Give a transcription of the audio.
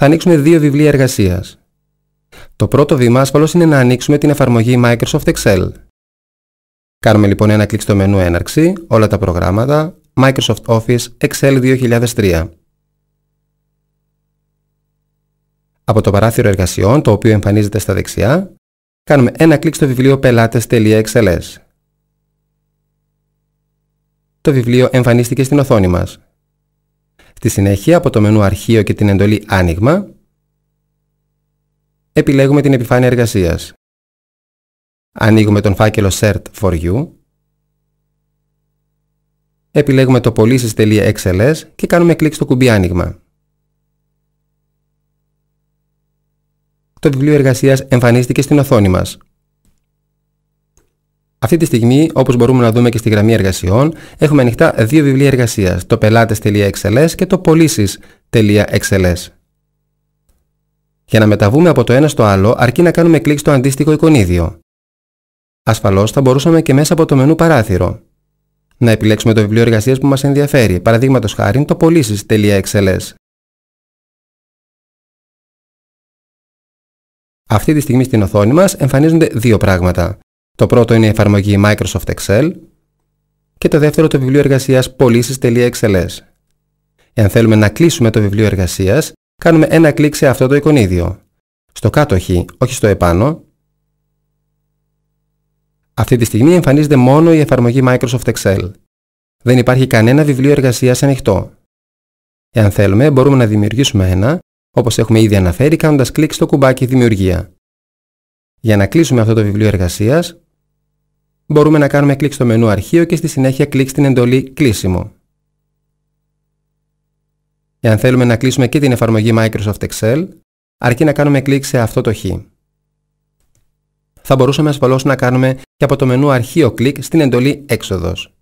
θα ανοίξουμε δύο βιβλία εργασίας. Το πρώτο βήμα ασφαλώς είναι να ανοίξουμε την εφαρμογή Microsoft Excel. Κάνουμε λοιπόν ένα κλικ στο μενού Έναρξη, όλα τα προγράμματα, Microsoft Office Excel 2003. Από το παράθυρο εργασιών, το οποίο εμφανίζεται στα δεξιά, κάνουμε ένα κλικ στο βιβλίο πελάτες.xls. Το βιβλίο εμφανίστηκε στην οθόνη μας. Στη συνέχεια από το μενού Αρχείο και την εντολή Άνοιγμα επιλέγουμε την επιφάνεια εργασίας. Ανοίγουμε τον φάκελο Cert for You. Επιλέγουμε το πωλήσει.xls και κάνουμε κλικ στο κουμπί Άνοιγμα. Το βιβλίο εργασίας εμφανίστηκε στην οθόνη μας. Αυτή τη στιγμή, όπως μπορούμε να δούμε και στη γραμμή εργασιών, έχουμε ανοιχτά δύο βιβλία εργασίας, το πελάτες.xls και το πωλήσει.xls. Για να μεταβούμε από το ένα στο άλλο, αρκεί να κάνουμε κλικ στο αντίστοιχο εικονίδιο. Ασφαλώς θα μπορούσαμε και μέσα από το μενού παράθυρο να επιλέξουμε το βιβλίο εργασίας που μας ενδιαφέρει, παραδείγματος χάρη το πωλήσει.xls. Αυτή τη στιγμή στην οθόνη μας εμφανίζονται δύο πράγματα. Το πρώτο είναι η εφαρμογή Microsoft Excel και το δεύτερο το βιβλίο εργασίας πωλήσει.xls. Εάν θέλουμε να κλείσουμε το βιβλίο εργασίας, κάνουμε ένα κλικ σε αυτό το εικονίδιο. Στο κάτω χ, όχι στο επάνω. Αυτή τη στιγμή εμφανίζεται μόνο η εφαρμογή Microsoft Excel. Δεν υπάρχει κανένα βιβλίο εργασίας ανοιχτό. Εάν θέλουμε, μπορούμε να δημιουργήσουμε ένα, όπως έχουμε ήδη αναφέρει, κάνοντας κλικ στο κουμπάκι Δημιουργία. Για να κλείσουμε αυτό το βιβλίο εργασίας, μπορούμε να κάνουμε κλικ στο μενού αρχείο και στη συνέχεια κλικ στην εντολή κλείσιμο. Εάν θέλουμε να κλείσουμε και την εφαρμογή Microsoft Excel, αρκεί να κάνουμε κλικ σε αυτό το χ. Θα μπορούσαμε ασφαλώς να κάνουμε και από το μενού αρχείο κλικ στην εντολή έξοδος.